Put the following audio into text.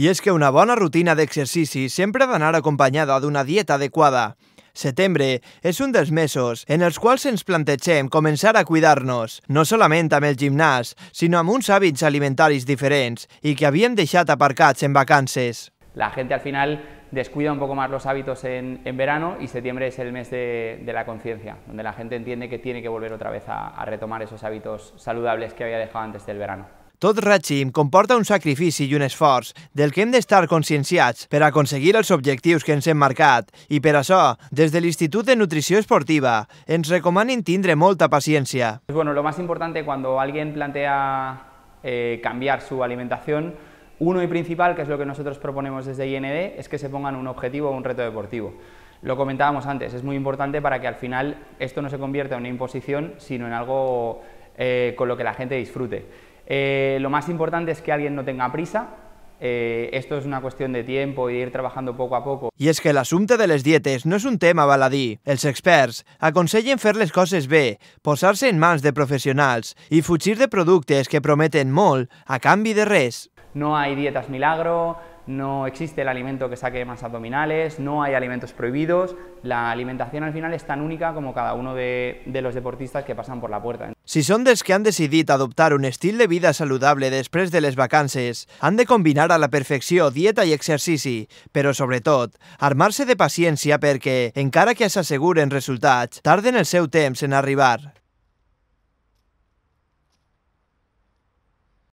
I és que una bona rutina d'exercici sempre ha d'anar acompanyada d'una dieta adequada. Setembre és un dels mesos en els quals ens plantegem començar a cuidar-nos, no solament amb el gimnàs, sinó amb uns hàbits alimentaris diferents i que havíem deixat aparcats en vacances. La gent al final descuida un poco más los hábitos en, en verano y septiembre es el mes de, de la conciencia, donde la gente entiende que tiene que volver otra vez a, a retomar esos hábitos saludables que había dejado antes del verano. Tot règim comporta un sacrificio y un esfuerzo del que hem estar conscienciats para conseguir los objetivos que ens hem marcado y per això, des de Instituto de Nutrició Esportiva, ens recomanen tindre molta paciència. Pues bueno, lo más importante cuando alguien plantea eh, cambiar su alimentación, uno y principal, que es lo que nosotros proponemos desde IND, es que se pongan un objetivo o un reto deportivo. Lo comentábamos antes, es muy importante para que al final esto no se convierta en una imposición, sino en algo eh, con lo que la gente disfrute. Eh, lo más importante es que alguien no tenga prisa, eh, esto es una cuestión de tiempo de ir trabajando poco a poco. I és que l'assumpte de les dietes no és un tema baladí. Els experts aconsellen fer les coses bé, posar-se en mans de professionals i fugir de productes que prometen molt a canvi de res. No hay dietas milagro, no existe el alimento que saque más abdominales, no hay alimentos prohibidos, la alimentación al final es tan única como cada uno de, de los deportistas que pasan por la puerta. Si són dels que han decidit adoptar un estil de vida saludable després de les vacances, han de combinar a la perfecció dieta i exercici, però sobretot, armar-se de paciència perquè, encara que s'asseguren resultats, tarden el seu temps en arribar.